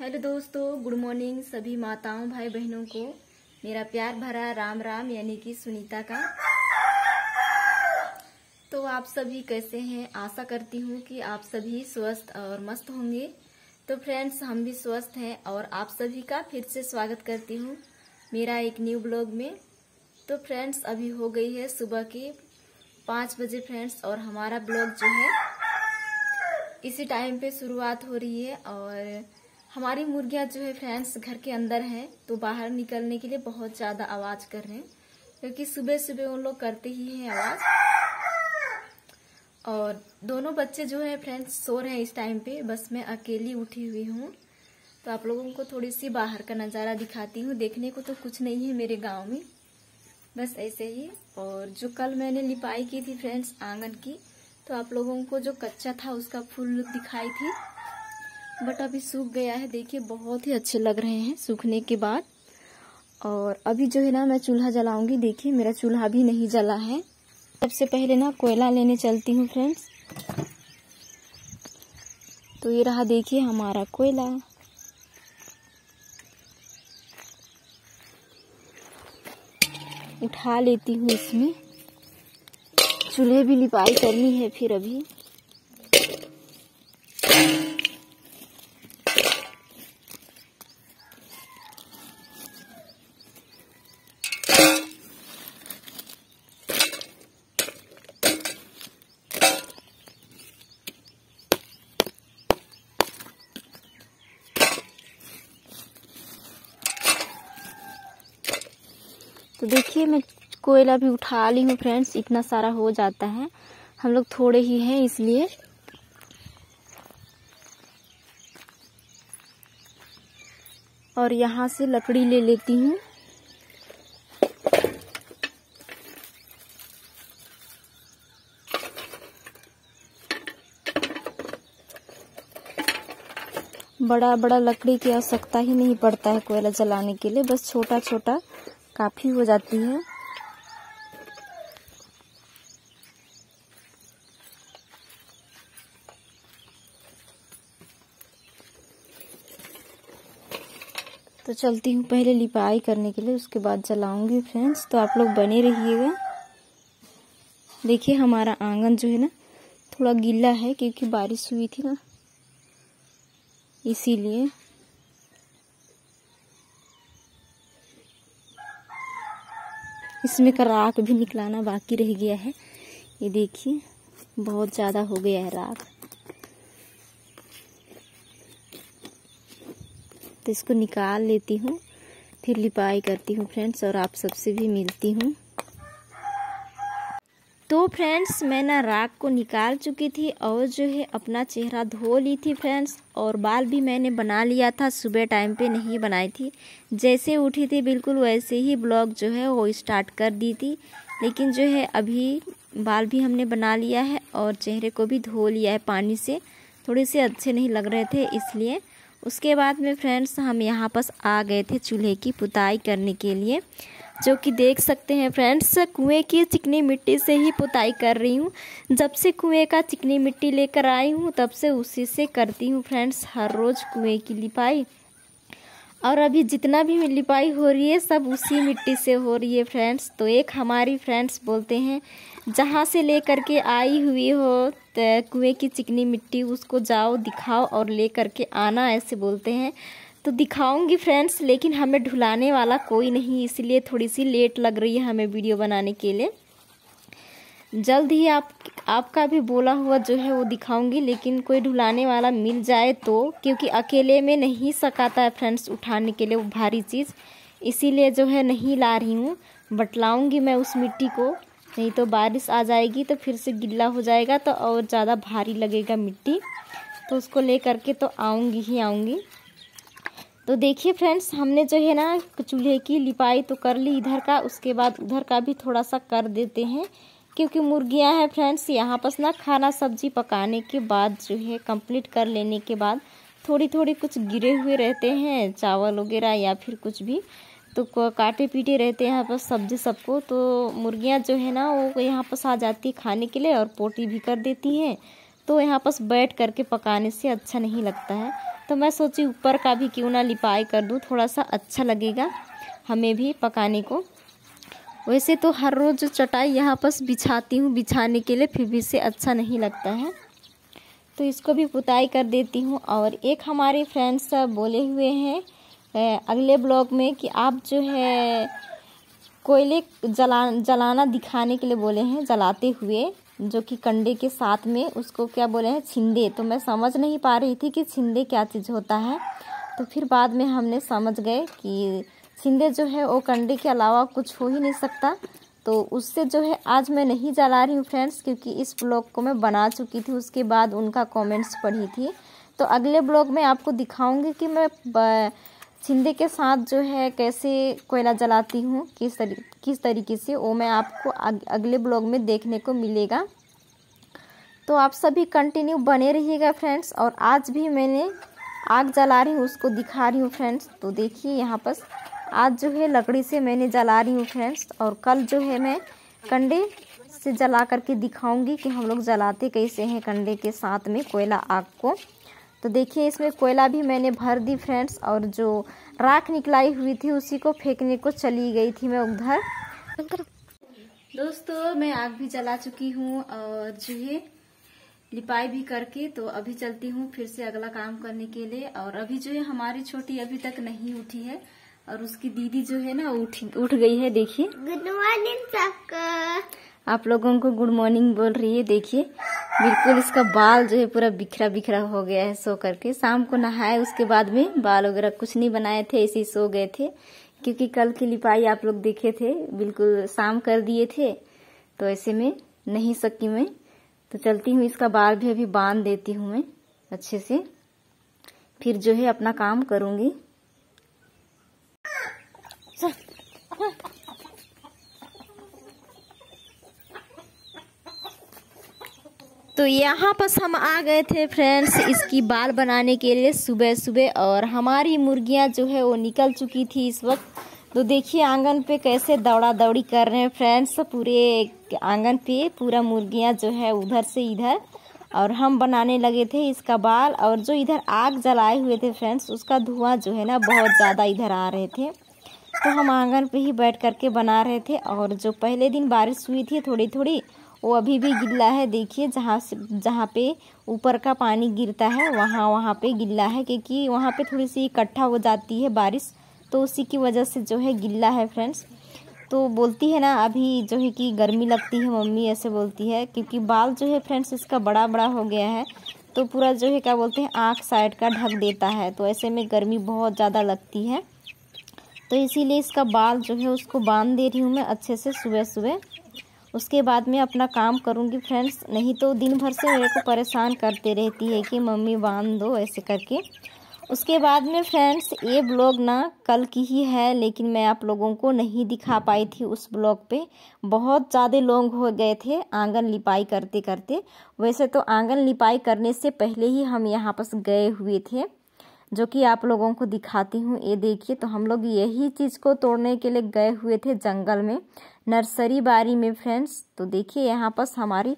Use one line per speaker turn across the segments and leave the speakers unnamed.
hello दोस्तों good morning सभी माताओं भाई बहनों को मेरा प्यार भरा राम राम यानी कि सुनीता का तो आप सभी कैसे हैं आशा करती हूँ कि आप सभी स्वस्थ और मस्त होंगे तो फ्रेंड्स हम भी स्वस्थ हैं और आप सभी का फिर से स्वागत करती हूँ मेरा एक न्यू ब्लॉग में तो फ्रेंड्स अभी हो गई है सुबह के पाँच बजे फ्रेंड्स और हमारा ब्लॉग जो है इसी टाइम पे शुरुआत हो रही है और हमारी मुर्गियाँ जो है फ्रेंड्स घर के अंदर हैं तो बाहर निकलने के लिए बहुत ज़्यादा आवाज़ कर रहे हैं क्योंकि सुबह सुबह उन लोग करते ही हैं आवाज़ और दोनों बच्चे जो है फ्रेंड्स सो रहे हैं इस टाइम पे बस मैं अकेली उठी हुई हूँ तो आप लोगों को थोड़ी सी बाहर का नज़ारा दिखाती हूँ देखने को तो कुछ नहीं है मेरे गाँव में बस ऐसे ही और जो कल मैंने लिपाई की थी फ्रेंड्स आंगन की तो आप लोगों को जो कच्चा था उसका फूल दिखाई थी बट अभी सूख गया है देखिए बहुत ही अच्छे लग रहे हैं सूखने के बाद और अभी जो है ना मैं चूल्हा जलाऊंगी देखिए मेरा चूल्हा भी नहीं जला है सबसे पहले ना कोयला लेने चलती हूँ फ्रेंड्स तो ये रहा देखिए हमारा कोयला उठा लेती हूँ इसमें चूल्हे भी लिपाई करनी है फिर अभी तो देखिए मैं कोयला भी उठा ली हूँ फ्रेंड्स इतना सारा हो जाता है हम लोग थोड़े ही हैं इसलिए और यहाँ से लकड़ी ले लेती हूँ बड़ा बड़ा लकड़ी की आवश्यकता ही नहीं पड़ता है कोयला जलाने के लिए बस छोटा छोटा काफ़ी हो जाती है तो चलती हूँ पहले लिपाई करने के लिए उसके बाद चलाऊँगी फ्रेंड्स तो आप लोग बने रहिएगा देखिए हमारा आंगन जो है ना थोड़ा गीला है क्योंकि बारिश हुई थी ना इसीलिए इसमें का राख भी निकलाना बाकी रह गया है ये देखिए बहुत ज़्यादा हो गया है राख तो इसको निकाल लेती हूँ फिर लिपाई करती हूँ फ्रेंड्स और आप सबसे भी मिलती हूँ तो फ्रेंड्स मैं ना राग को निकाल चुकी थी और जो है अपना चेहरा धो ली थी फ्रेंड्स और बाल भी मैंने बना लिया था सुबह टाइम पे नहीं बनाई थी जैसे उठी थी बिल्कुल वैसे ही ब्लॉग जो है वो स्टार्ट कर दी थी लेकिन जो है अभी बाल भी हमने बना लिया है और चेहरे को भी धो लिया है पानी से थोड़े से अच्छे नहीं लग रहे थे इसलिए उसके बाद में फ्रेंड्स हम यहाँ पर आ गए थे चूल्हे की पुताई करने के लिए जो कि देख सकते हैं फ्रेंड्स कुएं की चिकनी मिट्टी से ही पुताई कर रही हूँ जब से कुएं का चिकनी मिट्टी लेकर आई हूँ तब से उसी से करती हूँ फ्रेंड्स हर रोज़ कुएं की लिपाई और अभी जितना भी लिपाई हो रही है सब उसी मिट्टी से हो रही है फ्रेंड्स तो एक हमारी फ्रेंड्स बोलते हैं जहाँ से लेकर के आई हुई हो तो कुएँ की चिकनी मिट्टी उसको जाओ दिखाओ और ले करके आना ऐसे बोलते हैं तो दिखाऊंगी फ्रेंड्स लेकिन हमें ढुलाने वाला कोई नहीं इसलिए थोड़ी सी लेट लग रही है हमें वीडियो बनाने के लिए जल्द ही आप आपका भी बोला हुआ जो है वो दिखाऊंगी लेकिन कोई ढुलाने वाला मिल जाए तो क्योंकि अकेले में नहीं सकाता है फ्रेंड्स उठाने के लिए वो भारी चीज़ इसीलिए जो है नहीं ला रही हूँ बटलाऊँगी मैं उस मिट्टी को नहीं तो बारिश आ जाएगी तो फिर से गिल्ला हो जाएगा तो और ज़्यादा भारी लगेगा मिट्टी तो उसको ले करके तो आऊँगी ही आऊँगी तो देखिए फ्रेंड्स हमने जो है ना चूल्हे की लिपाई तो कर ली इधर का उसके बाद उधर का भी थोड़ा सा कर देते हैं क्योंकि मुर्गियां हैं फ्रेंड्स यहाँ पर ना खाना सब्जी पकाने के बाद जो है कंप्लीट कर लेने के बाद थोड़ी थोड़ी कुछ गिरे हुए रहते हैं चावल वगैरह या फिर कुछ भी तो काटे पीटे रहते हैं यहाँ पर सब्जी सबको तो मुर्गियाँ जो है ना वो यहाँ पर आ जाती है खाने के लिए और पोटी भी कर देती हैं तो यहाँ पर बैठ करके पकाने से अच्छा नहीं लगता है तो मैं सोची ऊपर का भी क्यों ना लिपाई कर दूँ थोड़ा सा अच्छा लगेगा हमें भी पकाने को वैसे तो हर रोज़ चटाई यहाँ पर बिछाती हूँ बिछाने के लिए फिर भी से अच्छा नहीं लगता है तो इसको भी पुताई कर देती हूँ और एक हमारे फ्रेंड्स बोले हुए हैं अगले ब्लॉग में कि आप जो है कोयले जला जलाना दिखाने के लिए बोले हैं जलाते हुए जो कि कंडे के साथ में उसको क्या बोले हैं छिंदे तो मैं समझ नहीं पा रही थी कि छिंदे क्या चीज़ होता है तो फिर बाद में हमने समझ गए कि छिंदे जो है वो कंडे के अलावा कुछ हो ही नहीं सकता तो उससे जो है आज मैं नहीं जला रही हूँ फ्रेंड्स क्योंकि इस ब्लॉग को मैं बना चुकी थी उसके बाद उनका कॉमेंट्स पढ़ी थी तो अगले ब्लॉग में आपको दिखाऊँगी कि मैं छिंदे के साथ जो है कैसे कोयला जलाती हूँ किस तरी किस तरीके से वो मैं आपको अग, अगले ब्लॉग में देखने को मिलेगा तो आप सभी कंटिन्यू बने रहिएगा फ्रेंड्स और आज भी मैंने आग जला रही हूँ उसको दिखा रही हूँ फ्रेंड्स तो देखिए यहाँ पर आज जो है लकड़ी से मैंने जला रही हूँ फ्रेंड्स और कल जो है मैं कंडे से जला करके दिखाऊंगी कि हम लोग जलाते कैसे हैं कंडे के साथ में कोयला आग को तो देखिए इसमें कोयला भी मैंने भर दी फ्रेंड्स और जो राख निकलाई हुई थी उसी को फेंकने को चली गई थी मैं उधर दोस्तों मैं आग भी जला चुकी हूँ और जो है लिपाई भी करके तो अभी चलती हूँ फिर से अगला काम करने के लिए और अभी जो है हमारी छोटी अभी तक नहीं उठी है और उसकी दीदी जो है ना उठ उठ गई है देखिए गुड मॉर्निंग सबका आप लोगों को गुड मॉर्निंग बोल रही है देखिए बिल्कुल इसका बाल जो है पूरा बिखरा बिखरा हो गया है सो करके शाम को नहाए उसके बाद में बाल वगैरह कुछ नहीं बनाए थे ऐसे ही सो गए थे क्योंकि कल की लिपाई आप लोग देखे थे बिल्कुल शाम कर दिए थे तो ऐसे में नहीं सकी मैं तो चलती हूँ इसका बाल भी अभी बांध देती हूँ मैं अच्छे से फिर जो है अपना काम करूंगी तो यहाँ पर हम आ गए थे फ्रेंड्स इसकी बाल बनाने के लिए सुबह सुबह और हमारी मुर्गियाँ जो है वो निकल चुकी थी इस वक्त तो देखिए आंगन पे कैसे दौड़ा दौड़ी कर रहे हैं फ्रेंड्स पूरे आंगन पे पूरा मुर्गियाँ जो है उधर से इधर और हम बनाने लगे थे इसका बाल और जो इधर आग जलाए हुए थे फ्रेंड्स उसका धुआं जो है ना बहुत ज़्यादा इधर आ रहे थे तो हम आंगन पे ही बैठ करके बना रहे थे और जो पहले दिन बारिश हुई थी थोड़ी थोड़ी वो अभी भी गिल्ला है देखिए जहाँ से जहाँ पे ऊपर का पानी गिरता है वहाँ वहाँ पे गिल्ला है क्योंकि वहाँ पे थोड़ी सी इकट्ठा हो जाती है बारिश तो उसी की वजह से जो है गिल्ला है फ्रेंड्स तो बोलती है ना अभी जो है कि गर्मी लगती है मम्मी ऐसे बोलती है क्योंकि बाल जो है फ्रेंड्स इसका बड़ा बड़ा हो गया है तो पूरा जो है क्या बोलते हैं आँख साइड का ढक देता है तो ऐसे में गर्मी बहुत ज़्यादा लगती है तो इसीलिए इसका बाल जो है उसको बांध दे रही हूँ मैं अच्छे से सुबह सुबह उसके बाद मैं अपना काम करूँगी फ्रेंड्स नहीं तो दिन भर से मेरे को परेशान करते रहती है कि मम्मी बांध दो ऐसे करके उसके बाद में फ्रेंड्स ये ब्लॉग ना कल की ही है लेकिन मैं आप लोगों को नहीं दिखा पाई थी उस ब्लॉग पे बहुत ज़्यादा लोग हो गए थे आंगन लिपाई करते करते वैसे तो आंगन लिपाई करने से पहले ही हम यहाँ पर गए हुए थे जो कि आप लोगों को दिखाती हूँ ये देखिए तो हम लोग यही चीज़ को तोड़ने के लिए गए हुए थे जंगल में नर्सरी बारी में फ्रेंड्स तो देखिए यहाँ पर हमारी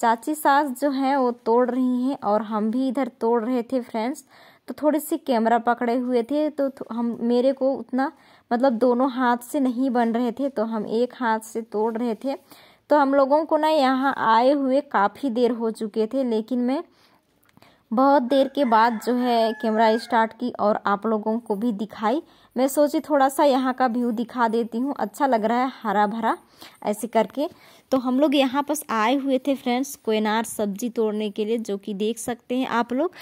चाची सास जो हैं वो तोड़ रही हैं और हम भी इधर तोड़ रहे थे फ्रेंड्स तो थोड़ी सी कैमरा पकड़े हुए थे तो हम मेरे को उतना मतलब दोनों हाथ से नहीं बन रहे थे तो हम एक हाथ से तोड़ रहे थे तो हम लोगों को ना यहाँ आए हुए काफ़ी देर हो चुके थे लेकिन मैं बहुत देर के बाद जो है कैमरा स्टार्ट की और आप लोगों को भी दिखाई मैं सोची थोड़ा सा यहाँ का व्यू दिखा देती हूँ अच्छा लग रहा है हरा भरा ऐसे करके तो हम लोग यहाँ पर आए हुए थे फ्रेंड्स कोयनार सब्जी तोड़ने के लिए जो कि देख सकते हैं आप लोग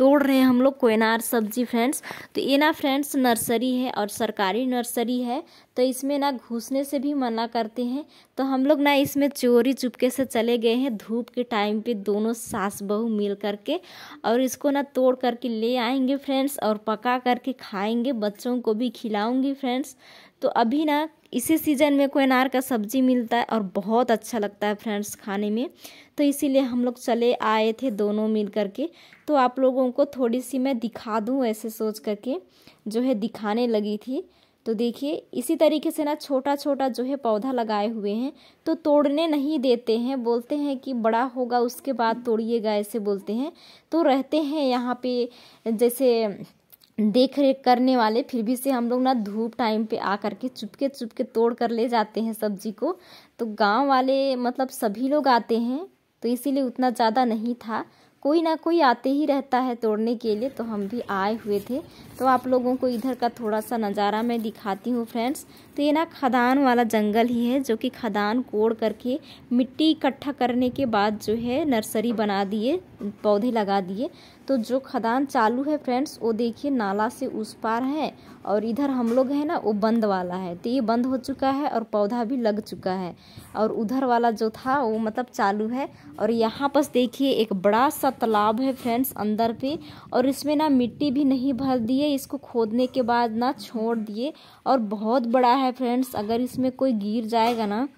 तोड़ रहे हैं हम लोग कोयनार सब्जी फ्रेंड्स तो ये ना फ्रेंड्स नर्सरी है और सरकारी नर्सरी है तो इसमें ना घुसने से भी मना करते हैं तो हम लोग ना इसमें चोरी चुपके से चले गए हैं धूप के टाइम पे दोनों सास बहू मिल करके और इसको ना तोड़ करके ले आएंगे फ्रेंड्स और पका करके खाएंगे बच्चों को भी खिलाऊंगी फ्रेंड्स तो अभी ना इसी सीज़न में कोई अनार का सब्ज़ी मिलता है और बहुत अच्छा लगता है फ्रेंड्स खाने में तो इसीलिए हम लोग चले आए थे दोनों मिल करके तो आप लोगों को थोड़ी सी मैं दिखा दूँ ऐसे सोच करके जो है दिखाने लगी थी तो देखिए इसी तरीके से ना छोटा छोटा जो है पौधा लगाए हुए हैं तो तोड़ने नहीं देते हैं बोलते हैं कि बड़ा होगा उसके बाद तोड़िएगा ऐसे बोलते हैं तो रहते हैं यहाँ पे जैसे देख रेख करने वाले फिर भी से हम लोग ना धूप टाइम पे आ करके चुपके चुपके तोड़ कर ले जाते हैं सब्जी को तो गांव वाले मतलब सभी लोग आते हैं तो इसीलिए उतना ज़्यादा नहीं था कोई ना कोई आते ही रहता है तोड़ने के लिए तो हम भी आए हुए थे तो आप लोगों को इधर का थोड़ा सा नज़ारा मैं दिखाती हूँ फ्रेंड्स तो ये ना खदान वाला जंगल ही है जो कि खदान कोड़ करके मिट्टी इकट्ठा करने के बाद जो है नर्सरी बना दिए पौधे लगा दिए तो जो खदान चालू है फ्रेंड्स वो देखिए नाला से उस पार है और इधर हम लोग है ना वो बंद वाला है तो ये बंद हो चुका है और पौधा भी लग चुका है और उधर वाला जो था वो मतलब चालू है और यहाँ पर देखिए एक बड़ा सा तालाब है फ्रेंड्स अंदर पे और इसमें ना मिट्टी भी नहीं भर दिए इसको खोदने के बाद ना छोड़ दिए और बहुत बड़ा है फ्रेंड्स अगर इसमें कोई गिर जाएगा ना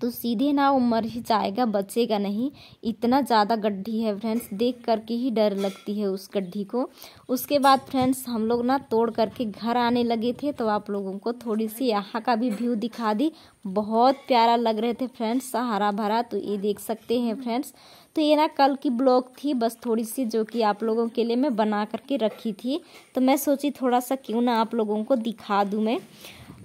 तो सीधे ना वो मर ही जाएगा बचेगा नहीं इतना ज़्यादा गड्ढी है फ्रेंड्स देख करके ही डर लगती है उस गड्ढी को उसके बाद फ्रेंड्स हम लोग ना तोड़ करके घर आने लगे थे तो आप लोगों को थोड़ी सी यहाँ का भी व्यू दिखा दी बहुत प्यारा लग रहे थे फ्रेंड्स हरा भरा तो ये देख सकते हैं फ्रेंड्स तो ये ना कल की ब्लॉग थी बस थोड़ी सी जो कि आप लोगों के लिए मैं बना करके रखी थी तो मैं सोची थोड़ा सा क्यों ना आप लोगों को दिखा दूँ मैं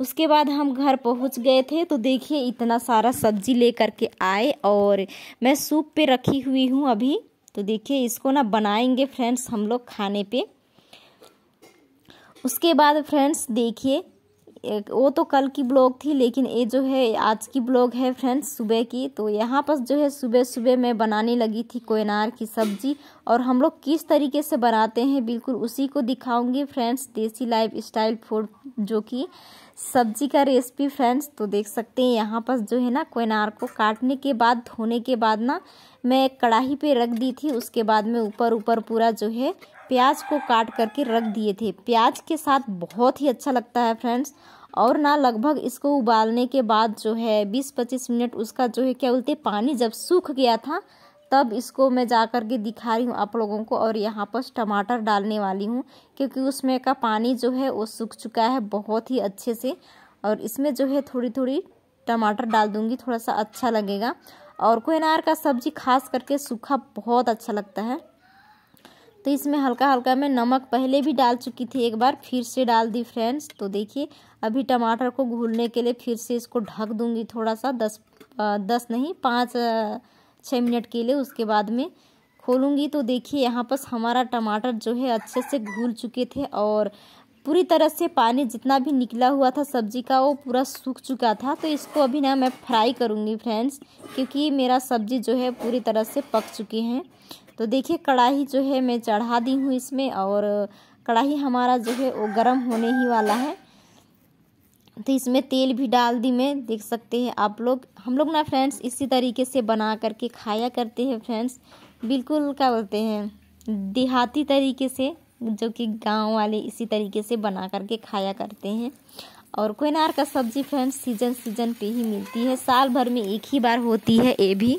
उसके बाद हम घर पहुंच गए थे तो देखिए इतना सारा सब्जी लेकर के आए और मैं सूप पे रखी हुई हूँ अभी तो देखिए इसको ना बनाएंगे फ्रेंड्स हम लोग खाने पे उसके बाद फ्रेंड्स देखिए वो तो कल की ब्लॉग थी लेकिन ये जो है आज की ब्लॉग है फ्रेंड्स सुबह की तो यहाँ पर जो है सुबह सुबह मैं बनाने लगी थी कोयनार की सब्जी और हम लोग किस तरीके से बनाते हैं बिल्कुल उसी को दिखाऊंगी फ्रेंड्स देसी लाइफ स्टाइल फूड जो कि सब्जी का रेसिपी फ्रेंड्स तो देख सकते हैं यहाँ पर जो है ना कोयनार को काटने के बाद धोने के बाद ना मैं कढ़ाई पे रख दी थी उसके बाद में ऊपर ऊपर पूरा जो है प्याज को काट करके रख दिए थे प्याज के साथ बहुत ही अच्छा लगता है फ्रेंड्स और ना लगभग इसको उबालने के बाद जो है 20-25 मिनट उसका जो है क्या बोलते पानी जब सूख गया था तब इसको मैं जा कर के दिखा रही हूँ आप लोगों को और यहाँ पर टमाटर डालने वाली हूँ क्योंकि उसमें का पानी जो है वो सूख चुका है बहुत ही अच्छे से और इसमें जो है थोड़ी थोड़ी टमाटर डाल दूँगी थोड़ा सा अच्छा लगेगा और कोहनार का सब्जी खास करके सूखा बहुत अच्छा लगता है तो इसमें हल्का हल्का मैं नमक पहले भी डाल चुकी थी एक बार फिर से डाल दी फ्रेंड्स तो देखिए अभी टमाटर को घुलने के लिए फिर से इसको ढक दूंगी थोड़ा सा दस दस नहीं पाँच छः मिनट के लिए उसके बाद में खोलूँगी तो देखिए यहाँ पर हमारा टमाटर जो है अच्छे से घुल चुके थे और पूरी तरह से पानी जितना भी निकला हुआ था सब्जी का वो पूरा सूख चुका था तो इसको अभी ना मैं फ्राई करूँगी फ्रेंड्स क्योंकि मेरा सब्जी जो है पूरी तरह से पक चुकी हैं तो देखिए कढ़ाई जो है मैं चढ़ा दी हूँ इसमें और कढ़ाई हमारा जो है वो गर्म होने ही वाला है तो इसमें तेल भी डाल दी मैं देख सकते हैं आप लोग हम लोग ना फ्रेंड्स इसी तरीके से बना करके खाया करते हैं फ्रेंड्स बिल्कुल क्या बोलते हैं देहाती तरीके से जो कि गांव वाले इसी तरीके से बना करके खाया करते हैं और कोयनार का सब्जी फ्रेंड्स सीजन सीजन पे ही मिलती है साल भर में एक ही बार होती है ये भी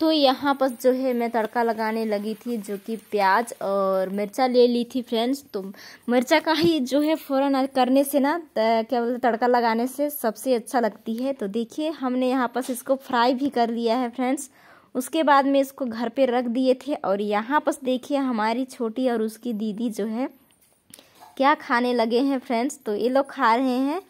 तो यहाँ पर जो है मैं तड़का लगाने लगी थी जो कि प्याज और मिर्चा ले ली थी फ्रेंड्स तो मिर्चा का ही जो है फ़ौरन करने से ना क्या बोलते तड़का लगाने से सबसे अच्छा लगती है तो देखिए हमने यहाँ पर इसको फ्राई भी कर लिया है फ्रेंड्स उसके बाद में इसको घर पे रख दिए थे और यहाँ पर देखिए हमारी छोटी और उसकी दीदी जो है क्या खाने लगे हैं फ्रेंड्स तो ये लोग खा रहे हैं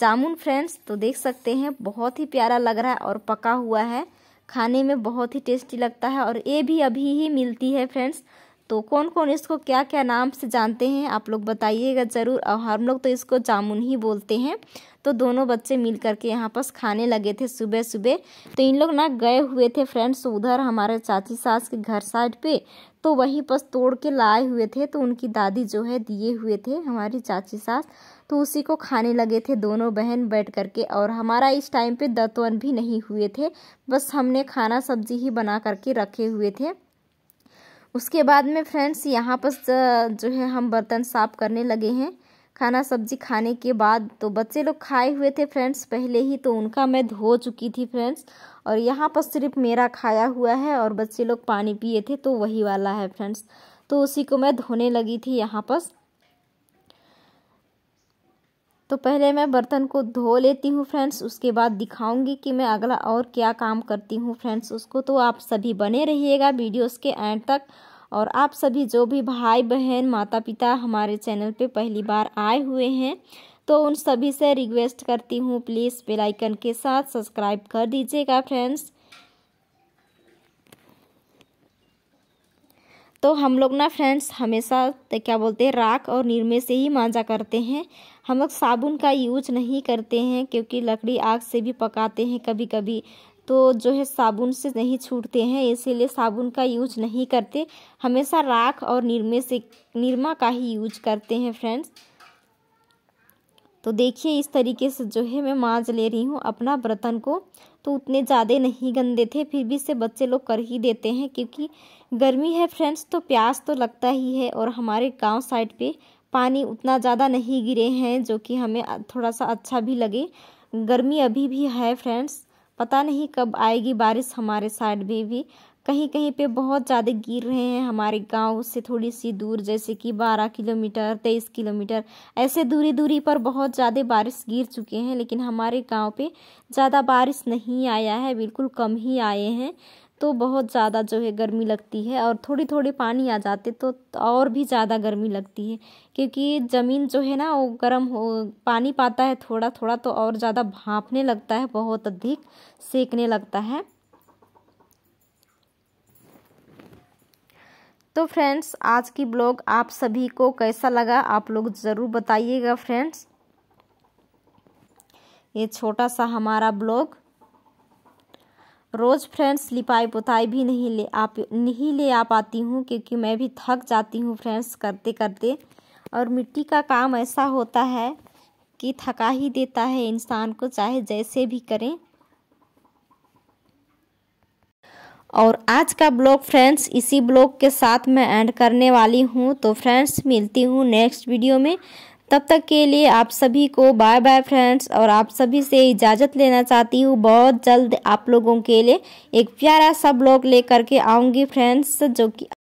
जामुन फ्रेंड्स तो देख सकते हैं बहुत ही प्यारा लग रहा है और पका हुआ है खाने में बहुत ही टेस्टी लगता है और ये भी अभी ही मिलती है फ्रेंड्स तो कौन कौन इसको क्या क्या नाम से जानते हैं आप लोग बताइएगा ज़रूर और हम लोग तो इसको जामुन ही बोलते हैं तो दोनों बच्चे मिल करके यहाँ पर खाने लगे थे सुबह सुबह तो इन लोग ना गए हुए थे फ्रेंड्स उधर हमारे चाची सास के घर साइड पे तो वहीं पर तोड़ के लाए हुए थे तो उनकी दादी जो है दिए हुए थे हमारी चाची सास तो उसी को खाने लगे थे दोनों बहन बैठ करके और हमारा इस टाइम पे दतवन भी नहीं हुए थे बस हमने खाना सब्जी ही बना करके रखे हुए थे उसके बाद में फ्रेंड्स यहाँ पर जो है हम बर्तन साफ़ करने लगे हैं खाना सब्जी खाने के बाद तो बच्चे लोग खाए हुए थे फ्रेंड्स पहले ही तो उनका मैं धो चुकी थी फ्रेंड्स और यहाँ पर सिर्फ मेरा खाया हुआ है और बच्चे लोग पानी पिए थे तो वही वाला है फ्रेंड्स तो उसी को मैं धोने लगी थी यहाँ पर तो पहले मैं बर्तन को धो लेती हूँ फ्रेंड्स उसके बाद दिखाऊंगी कि मैं अगला और क्या काम करती हूँ फ्रेंड्स उसको तो आप सभी बने रहिएगा वीडियोस के एंड तक और आप सभी जो भी भाई बहन माता पिता हमारे चैनल पे पहली बार आए हुए हैं तो उन सभी से रिक्वेस्ट करती हूँ प्लीज़ बेलाइकन के साथ सब्सक्राइब कर दीजिएगा फ्रेंड्स तो हम लोग ना फ्रेंड्स हमेशा क्या बोलते हैं राख और निरमे से ही मांजा करते हैं हम लोग साबुन का यूज नहीं करते हैं क्योंकि लकड़ी आग से भी पकाते हैं कभी कभी तो जो है साबुन से नहीं छूटते हैं इसीलिए साबुन का यूज नहीं करते हमेशा राख और निरमे से निरमा का ही यूज करते हैं फ्रेंड्स तो देखिए इस तरीके से जो है मैं मांझ ले रही हूँ अपना बर्तन को तो उतने ज़्यादा नहीं गंदे थे फिर भी इससे बच्चे लोग कर ही देते हैं क्योंकि गर्मी है फ्रेंड्स तो प्यास तो लगता ही है और हमारे गांव साइड पे पानी उतना ज़्यादा नहीं गिरे हैं जो कि हमें थोड़ा सा अच्छा भी लगे गर्मी अभी भी है फ्रेंड्स पता नहीं कब आएगी बारिश हमारे साइड में भी, भी कहीं कहीं पे बहुत ज़्यादा गिर रहे हैं हमारे गांव से थोड़ी सी दूर जैसे कि बारह किलोमीटर तेईस किलोमीटर ऐसे दूरी दूरी पर बहुत ज़्यादा बारिश गिर चुके हैं लेकिन हमारे गांव पे ज़्यादा बारिश नहीं आया है बिल्कुल कम ही आए हैं तो बहुत ज़्यादा जो है गर्मी लगती है और थोड़ी थोड़ी पानी आ जाते तो और भी ज़्यादा गर्मी लगती है क्योंकि ज़मीन जो है ना वो गर्म हो पानी पाता है थोड़ा थोड़ा तो और ज़्यादा भाँपने लगता है बहुत अधिक सेकने लगता है तो फ्रेंड्स आज की ब्लॉग आप सभी को कैसा लगा आप लोग ज़रूर बताइएगा फ्रेंड्स ये छोटा सा हमारा ब्लॉग रोज़ फ्रेंड्स लिपाई पुताई भी नहीं ले आप नहीं ले आ पाती हूँ क्योंकि मैं भी थक जाती हूँ फ्रेंड्स करते करते और मिट्टी का काम ऐसा होता है कि थका ही देता है इंसान को चाहे जैसे भी करें और आज का ब्लॉग फ्रेंड्स इसी ब्लॉग के साथ मैं एंड करने वाली हूँ तो फ्रेंड्स मिलती हूँ नेक्स्ट वीडियो में तब तक के लिए आप सभी को बाय बाय फ्रेंड्स और आप सभी से इजाज़त लेना चाहती हूँ बहुत जल्द आप लोगों के लिए एक प्यारा सा ब्लॉग लेकर के आऊँगी फ्रेंड्स जो कि